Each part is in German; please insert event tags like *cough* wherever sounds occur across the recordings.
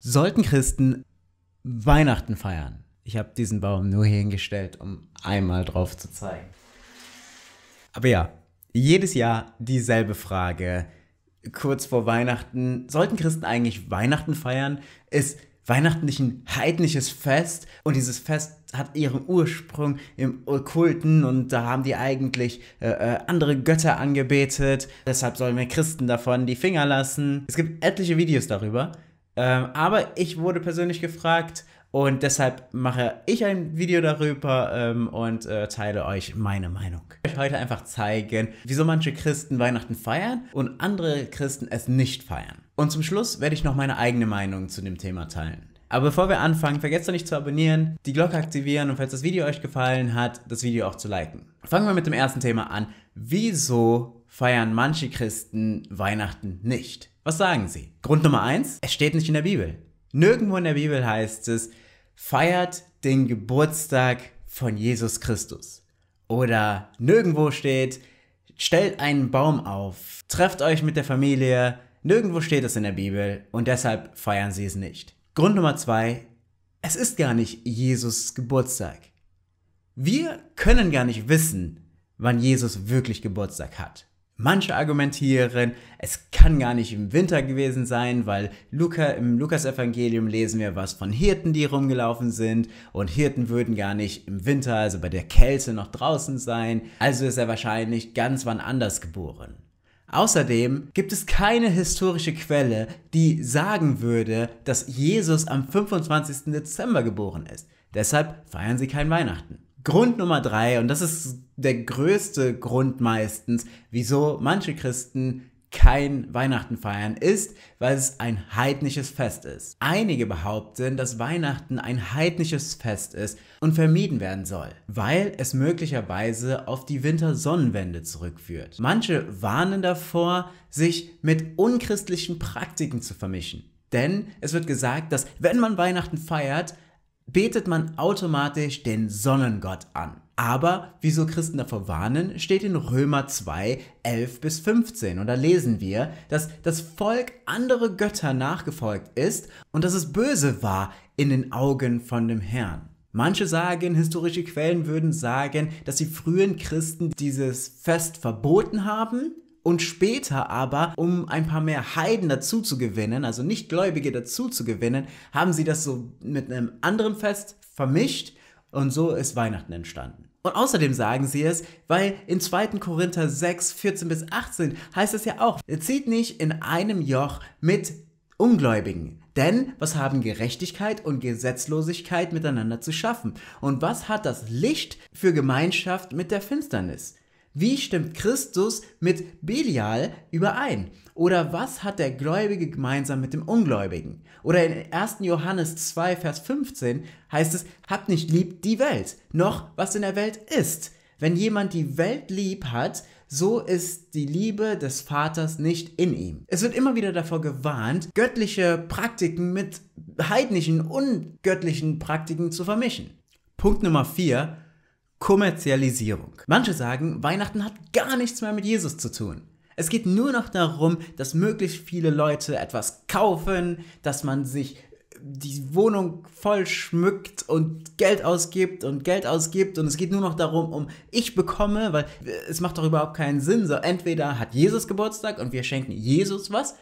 Sollten Christen Weihnachten feiern? Ich habe diesen Baum nur hingestellt, um einmal drauf zu zeigen. Aber ja, jedes Jahr dieselbe Frage. Kurz vor Weihnachten, sollten Christen eigentlich Weihnachten feiern? Ist Weihnachten nicht ein heidnisches Fest? Und dieses Fest hat ihren Ursprung im Okkulten und da haben die eigentlich äh, äh andere Götter angebetet. Deshalb sollen wir Christen davon die Finger lassen. Es gibt etliche Videos darüber. Ähm, aber ich wurde persönlich gefragt und deshalb mache ich ein Video darüber ähm, und äh, teile euch meine Meinung. Ich möchte heute einfach zeigen, wieso manche Christen Weihnachten feiern und andere Christen es nicht feiern. Und zum Schluss werde ich noch meine eigene Meinung zu dem Thema teilen. Aber bevor wir anfangen, vergesst doch nicht zu abonnieren, die Glocke aktivieren und falls das Video euch gefallen hat, das Video auch zu liken. Fangen wir mit dem ersten Thema an. Wieso feiern manche Christen Weihnachten nicht? Was sagen Sie? Grund Nummer eins, es steht nicht in der Bibel. Nirgendwo in der Bibel heißt es, feiert den Geburtstag von Jesus Christus. Oder nirgendwo steht, stellt einen Baum auf, trefft euch mit der Familie. Nirgendwo steht es in der Bibel und deshalb feiern sie es nicht. Grund Nummer zwei, es ist gar nicht Jesus Geburtstag. Wir können gar nicht wissen, wann Jesus wirklich Geburtstag hat. Manche argumentieren, es kann gar nicht im Winter gewesen sein, weil Luca, im Lukasevangelium lesen wir was von Hirten, die rumgelaufen sind und Hirten würden gar nicht im Winter, also bei der Kälte, noch draußen sein, also ist er wahrscheinlich ganz wann anders geboren. Außerdem gibt es keine historische Quelle, die sagen würde, dass Jesus am 25. Dezember geboren ist. Deshalb feiern sie kein Weihnachten. Grund Nummer drei, und das ist der größte Grund meistens, wieso manche Christen kein Weihnachten feiern, ist, weil es ein heidnisches Fest ist. Einige behaupten, dass Weihnachten ein heidnisches Fest ist und vermieden werden soll, weil es möglicherweise auf die Wintersonnenwende zurückführt. Manche warnen davor, sich mit unchristlichen Praktiken zu vermischen. Denn es wird gesagt, dass wenn man Weihnachten feiert, betet man automatisch den Sonnengott an. Aber wieso Christen davor warnen, steht in Römer 2, 11 bis 15. Und da lesen wir, dass das Volk andere Götter nachgefolgt ist und dass es böse war in den Augen von dem Herrn. Manche sagen, historische Quellen würden sagen, dass die frühen Christen dieses Fest verboten haben und später aber, um ein paar mehr Heiden dazu zu gewinnen, also Nichtgläubige dazu zu gewinnen, haben sie das so mit einem anderen Fest vermischt und so ist Weihnachten entstanden. Und außerdem sagen sie es, weil in 2. Korinther 6, 14 bis 18 heißt es ja auch, zieht nicht in einem Joch mit Ungläubigen. Denn was haben Gerechtigkeit und Gesetzlosigkeit miteinander zu schaffen? Und was hat das Licht für Gemeinschaft mit der Finsternis? Wie stimmt Christus mit Belial überein? Oder was hat der Gläubige gemeinsam mit dem Ungläubigen? Oder in 1. Johannes 2, Vers 15 heißt es, habt nicht lieb die Welt, noch was in der Welt ist. Wenn jemand die Welt lieb hat, so ist die Liebe des Vaters nicht in ihm. Es wird immer wieder davor gewarnt, göttliche Praktiken mit heidnischen, ungöttlichen Praktiken zu vermischen. Punkt Nummer 4. Kommerzialisierung. Manche sagen, Weihnachten hat gar nichts mehr mit Jesus zu tun. Es geht nur noch darum, dass möglichst viele Leute etwas kaufen, dass man sich die Wohnung voll schmückt und Geld ausgibt und Geld ausgibt und es geht nur noch darum, um ich bekomme, weil es macht doch überhaupt keinen Sinn. So entweder hat Jesus Geburtstag und wir schenken Jesus was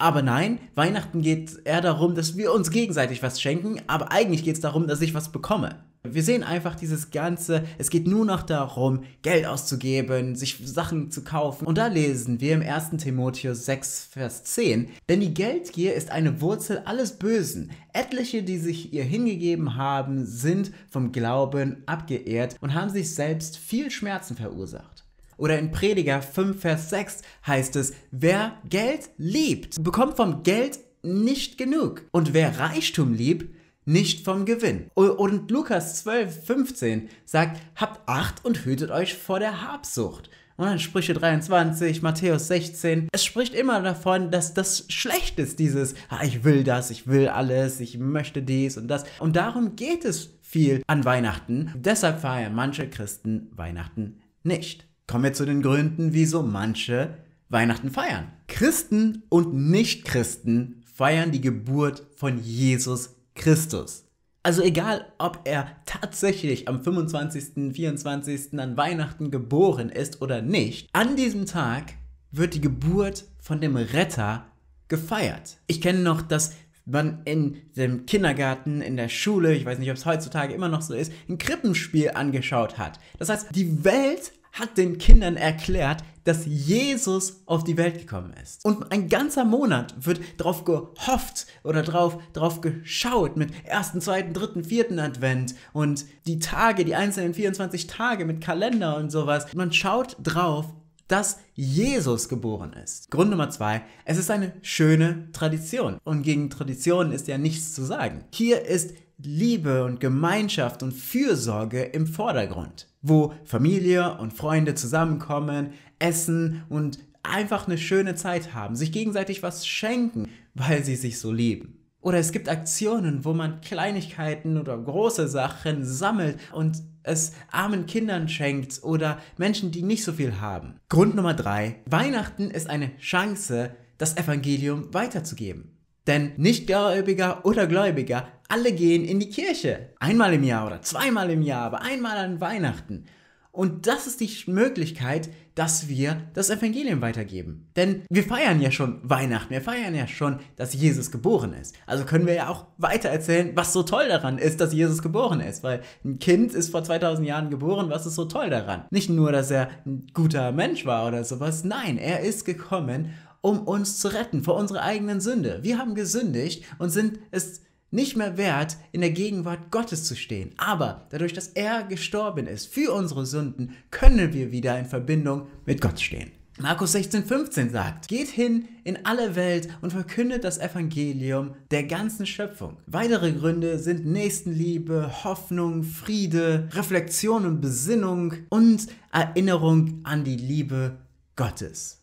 aber nein, Weihnachten geht eher darum, dass wir uns gegenseitig was schenken, aber eigentlich geht es darum, dass ich was bekomme. Wir sehen einfach dieses Ganze, es geht nur noch darum, Geld auszugeben, sich Sachen zu kaufen. Und da lesen wir im 1. Timotheus 6, Vers 10, denn die Geldgier ist eine Wurzel alles Bösen. Etliche, die sich ihr hingegeben haben, sind vom Glauben abgeehrt und haben sich selbst viel Schmerzen verursacht. Oder in Prediger 5, Vers 6 heißt es, wer Geld liebt, bekommt vom Geld nicht genug. Und wer Reichtum liebt, nicht vom Gewinn. Und Lukas 12, 15 sagt, habt Acht und hütet euch vor der Habsucht. Und dann Sprüche 23, Matthäus 16. Es spricht immer davon, dass das schlecht ist, dieses, ah, ich will das, ich will alles, ich möchte dies und das. Und darum geht es viel an Weihnachten. Deshalb feiern manche Christen Weihnachten nicht kommen wir zu den Gründen, wieso manche Weihnachten feiern. Christen und Nichtchristen feiern die Geburt von Jesus Christus. Also egal, ob er tatsächlich am 25., 24. an Weihnachten geboren ist oder nicht, an diesem Tag wird die Geburt von dem Retter gefeiert. Ich kenne noch dass man in dem Kindergarten, in der Schule, ich weiß nicht, ob es heutzutage immer noch so ist, ein Krippenspiel angeschaut hat. Das heißt, die Welt hat den Kindern erklärt, dass Jesus auf die Welt gekommen ist. Und ein ganzer Monat wird drauf gehofft oder drauf, drauf geschaut mit ersten, zweiten, dritten, vierten Advent und die Tage, die einzelnen 24 Tage mit Kalender und sowas. Man schaut drauf, dass Jesus geboren ist. Grund Nummer zwei, es ist eine schöne Tradition. Und gegen Traditionen ist ja nichts zu sagen. Hier ist Liebe und Gemeinschaft und Fürsorge im Vordergrund, wo Familie und Freunde zusammenkommen, essen und einfach eine schöne Zeit haben, sich gegenseitig was schenken, weil sie sich so lieben. Oder es gibt Aktionen, wo man Kleinigkeiten oder große Sachen sammelt und es armen Kindern schenkt oder Menschen, die nicht so viel haben. Grund Nummer drei: Weihnachten ist eine Chance, das Evangelium weiterzugeben. Denn Nichtgläubiger oder Gläubiger, alle gehen in die Kirche. Einmal im Jahr oder zweimal im Jahr, aber einmal an Weihnachten. Und das ist die Möglichkeit, dass wir das Evangelium weitergeben. Denn wir feiern ja schon Weihnachten, wir feiern ja schon, dass Jesus geboren ist. Also können wir ja auch weiter erzählen, was so toll daran ist, dass Jesus geboren ist. Weil ein Kind ist vor 2000 Jahren geboren, was ist so toll daran? Nicht nur, dass er ein guter Mensch war oder sowas, nein, er ist gekommen, um uns zu retten vor unserer eigenen Sünde. Wir haben gesündigt und sind es nicht mehr wert, in der Gegenwart Gottes zu stehen. Aber dadurch, dass er gestorben ist für unsere Sünden, können wir wieder in Verbindung mit Gott stehen. Markus 16, 15 sagt, geht hin in alle Welt und verkündet das Evangelium der ganzen Schöpfung. Weitere Gründe sind Nächstenliebe, Hoffnung, Friede, Reflexion und Besinnung und Erinnerung an die Liebe Gottes.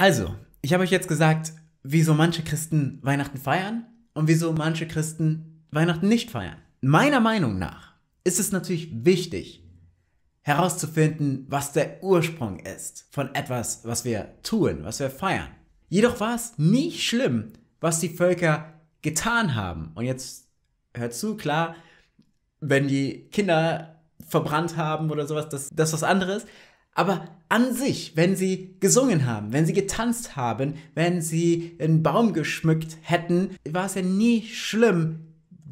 Also, ich habe euch jetzt gesagt, wieso manche Christen Weihnachten feiern und wieso manche Christen Weihnachten nicht feiern. Meiner Meinung nach ist es natürlich wichtig, herauszufinden, was der Ursprung ist von etwas, was wir tun, was wir feiern. Jedoch war es nicht schlimm, was die Völker getan haben. Und jetzt hört zu, klar, wenn die Kinder verbrannt haben oder sowas, das, das ist was anderes. Aber an sich, wenn sie gesungen haben, wenn sie getanzt haben, wenn sie einen Baum geschmückt hätten, war es ja nie schlimm,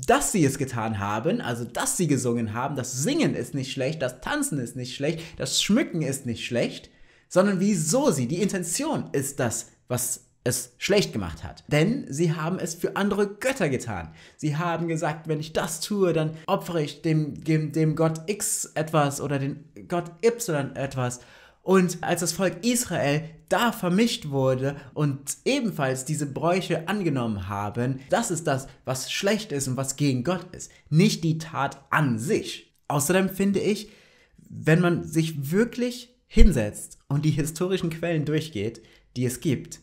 dass sie es getan haben, also dass sie gesungen haben. Das Singen ist nicht schlecht, das Tanzen ist nicht schlecht, das Schmücken ist nicht schlecht, sondern wieso sie, die Intention ist das, was es schlecht gemacht hat. Denn sie haben es für andere Götter getan. Sie haben gesagt, wenn ich das tue, dann opfere ich dem, dem, dem Gott X etwas oder dem Gott Y etwas. Und als das Volk Israel da vermischt wurde und ebenfalls diese Bräuche angenommen haben, das ist das, was schlecht ist und was gegen Gott ist, nicht die Tat an sich. Außerdem finde ich, wenn man sich wirklich hinsetzt und die historischen Quellen durchgeht, die es gibt,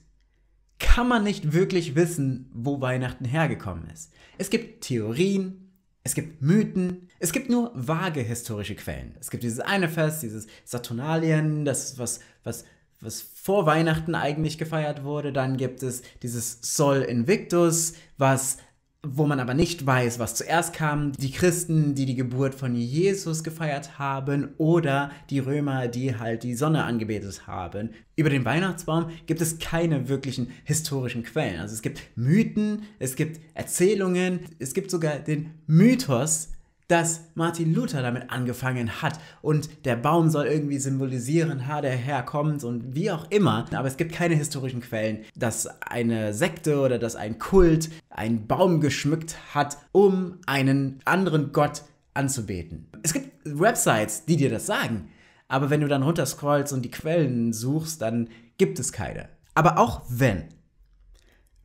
kann man nicht wirklich wissen, wo Weihnachten hergekommen ist. Es gibt Theorien, es gibt Mythen, es gibt nur vage historische Quellen. Es gibt dieses eine Fest, dieses Saturnalien, das was, was, was vor Weihnachten eigentlich gefeiert wurde. Dann gibt es dieses Sol Invictus, was wo man aber nicht weiß, was zuerst kam, die Christen, die die Geburt von Jesus gefeiert haben oder die Römer, die halt die Sonne angebetet haben. Über den Weihnachtsbaum gibt es keine wirklichen historischen Quellen. Also es gibt Mythen, es gibt Erzählungen, es gibt sogar den Mythos dass Martin Luther damit angefangen hat und der Baum soll irgendwie symbolisieren, ha, der Herr kommt und wie auch immer. Aber es gibt keine historischen Quellen, dass eine Sekte oder dass ein Kult einen Baum geschmückt hat, um einen anderen Gott anzubeten. Es gibt Websites, die dir das sagen, aber wenn du dann runterscrollst und die Quellen suchst, dann gibt es keine. Aber auch wenn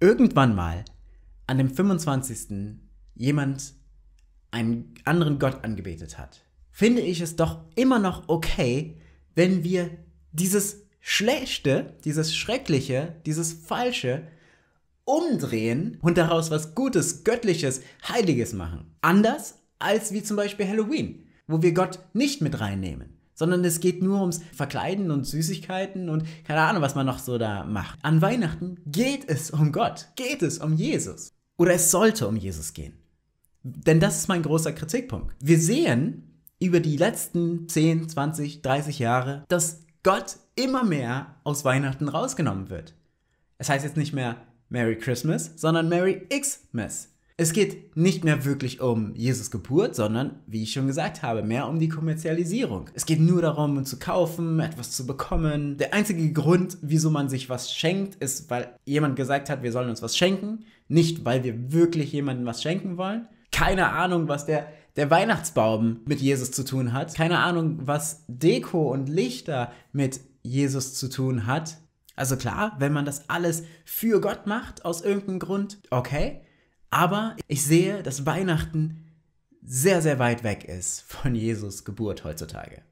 irgendwann mal an dem 25. jemand einen anderen Gott angebetet hat, finde ich es doch immer noch okay, wenn wir dieses Schlechte, dieses Schreckliche, dieses Falsche umdrehen und daraus was Gutes, Göttliches, Heiliges machen. Anders als wie zum Beispiel Halloween, wo wir Gott nicht mit reinnehmen sondern es geht nur ums Verkleiden und Süßigkeiten und keine Ahnung, was man noch so da macht. An Weihnachten geht es um Gott, geht es um Jesus. Oder es sollte um Jesus gehen. Denn das ist mein großer Kritikpunkt. Wir sehen über die letzten 10, 20, 30 Jahre, dass Gott immer mehr aus Weihnachten rausgenommen wird. Es heißt jetzt nicht mehr Merry Christmas, sondern Merry Xmas. Es geht nicht mehr wirklich um Jesus Geburt, sondern, wie ich schon gesagt habe, mehr um die Kommerzialisierung. Es geht nur darum, zu kaufen, etwas zu bekommen. Der einzige Grund, wieso man sich was schenkt, ist, weil jemand gesagt hat, wir sollen uns was schenken, nicht weil wir wirklich jemandem was schenken wollen keine Ahnung, was der, der Weihnachtsbaum mit Jesus zu tun hat. Keine Ahnung, was Deko und Lichter mit Jesus zu tun hat. Also klar, wenn man das alles für Gott macht, aus irgendeinem Grund, okay. Aber ich sehe, dass Weihnachten sehr, sehr weit weg ist von Jesus Geburt heutzutage.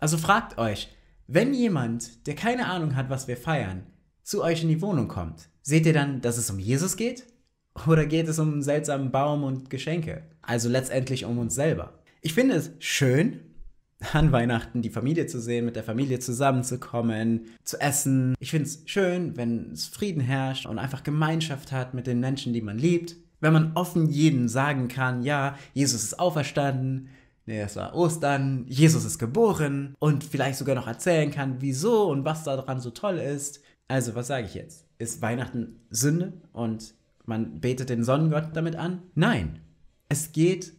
Also fragt euch, wenn jemand, der keine Ahnung hat, was wir feiern, zu euch in die Wohnung kommt, seht ihr dann, dass es um Jesus geht? *laughs* Oder geht es um einen seltsamen Baum und Geschenke? Also letztendlich um uns selber. Ich finde es schön, an Weihnachten die Familie zu sehen, mit der Familie zusammenzukommen, zu essen. Ich finde es schön, wenn es Frieden herrscht und einfach Gemeinschaft hat mit den Menschen, die man liebt. Wenn man offen jedem sagen kann, ja, Jesus ist auferstanden, nee, es war Ostern, Jesus ist geboren und vielleicht sogar noch erzählen kann, wieso und was daran so toll ist. Also, was sage ich jetzt? Ist Weihnachten Sünde und man betet den Sonnengott damit an. Nein, es geht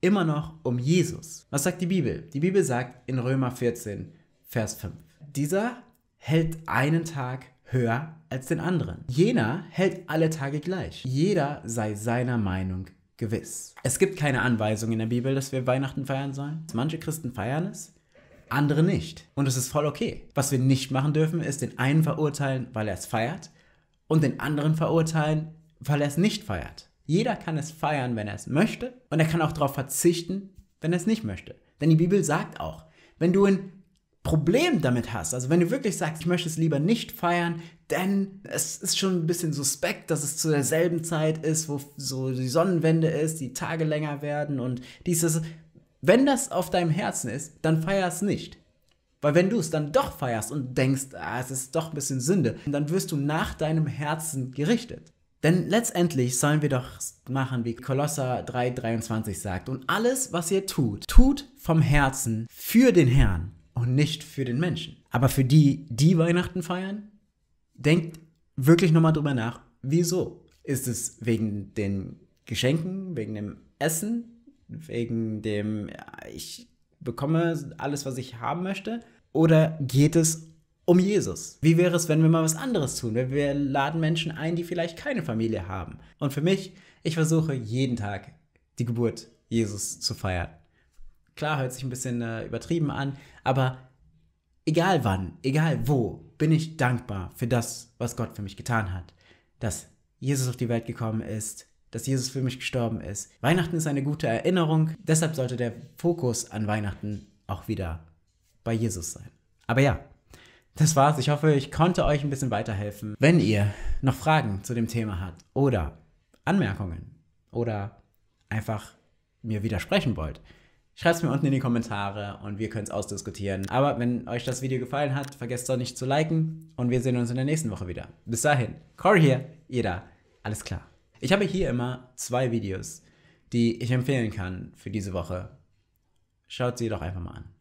immer noch um Jesus. Was sagt die Bibel? Die Bibel sagt in Römer 14, Vers 5, dieser hält einen Tag höher als den anderen. Jener hält alle Tage gleich. Jeder sei seiner Meinung gewiss. Es gibt keine Anweisung in der Bibel, dass wir Weihnachten feiern sollen. Manche Christen feiern es, andere nicht. Und es ist voll okay. Was wir nicht machen dürfen, ist den einen verurteilen, weil er es feiert und den anderen verurteilen, weil er es nicht feiert. Jeder kann es feiern, wenn er es möchte und er kann auch darauf verzichten, wenn er es nicht möchte. Denn die Bibel sagt auch, wenn du ein Problem damit hast, also wenn du wirklich sagst, ich möchte es lieber nicht feiern, denn es ist schon ein bisschen suspekt, dass es zu derselben Zeit ist, wo so die Sonnenwende ist, die Tage länger werden und dieses. Wenn das auf deinem Herzen ist, dann feier es nicht. Weil wenn du es dann doch feierst und denkst, ah, es ist doch ein bisschen Sünde, dann wirst du nach deinem Herzen gerichtet. Denn letztendlich sollen wir doch machen, wie Kolosser 3,23 sagt. Und alles, was ihr tut, tut vom Herzen für den Herrn und nicht für den Menschen. Aber für die, die Weihnachten feiern, denkt wirklich nochmal drüber nach, wieso? Ist es wegen den Geschenken, wegen dem Essen, wegen dem, ja, ich bekomme alles, was ich haben möchte? Oder geht es um Jesus. Wie wäre es, wenn wir mal was anderes tun? Weil wir laden Menschen ein, die vielleicht keine Familie haben. Und für mich, ich versuche jeden Tag die Geburt Jesus zu feiern. Klar, hört sich ein bisschen äh, übertrieben an, aber egal wann, egal wo, bin ich dankbar für das, was Gott für mich getan hat. Dass Jesus auf die Welt gekommen ist, dass Jesus für mich gestorben ist. Weihnachten ist eine gute Erinnerung, deshalb sollte der Fokus an Weihnachten auch wieder bei Jesus sein. Aber ja, das war's. Ich hoffe, ich konnte euch ein bisschen weiterhelfen. Wenn ihr noch Fragen zu dem Thema habt oder Anmerkungen oder einfach mir widersprechen wollt, schreibt es mir unten in die Kommentare und wir können es ausdiskutieren. Aber wenn euch das Video gefallen hat, vergesst doch nicht zu liken und wir sehen uns in der nächsten Woche wieder. Bis dahin, Corey hier, ihr da. Alles klar. Ich habe hier immer zwei Videos, die ich empfehlen kann für diese Woche. Schaut sie doch einfach mal an.